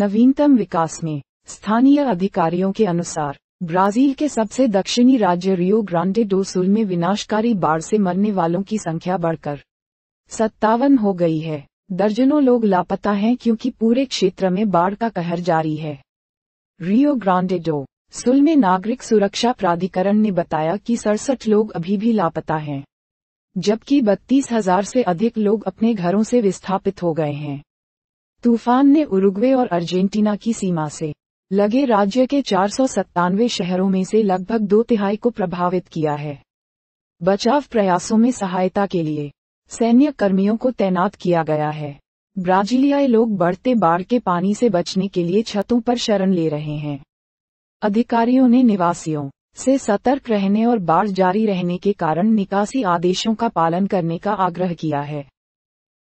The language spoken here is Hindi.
नवीनतम विकास में स्थानीय अधिकारियों के अनुसार ब्राजील के सबसे दक्षिणी राज्य रियो ग्रांडे डो सुल में विनाशकारी बाढ़ से मरने वालों की संख्या बढ़कर सत्तावन हो गई है दर्जनों लोग लापता हैं क्योंकि पूरे क्षेत्र में बाढ़ का कहर जारी है रियो ग्रांडे डो सुल में नागरिक सुरक्षा प्राधिकरण ने बताया कि सड़सठ लोग अभी भी लापता हैं जबकि बत्तीस हजार से अधिक लोग अपने घरों से विस्थापित हो गए हैं तूफान ने उरुग्वे और अर्जेंटीना की सीमा से लगे राज्य के चार शहरों में से लगभग दो तिहाई को प्रभावित किया है बचाव प्रयासों में सहायता के लिए सैन्य कर्मियों को तैनात किया गया है ब्राजीलियाई लोग बढ़ते बाढ़ के पानी से बचने के लिए छतों पर शरण ले रहे हैं अधिकारियों ने निवासियों से सतर्क रहने और बाढ़ जारी रहने के कारण निकासी आदेशों का पालन करने का आग्रह किया है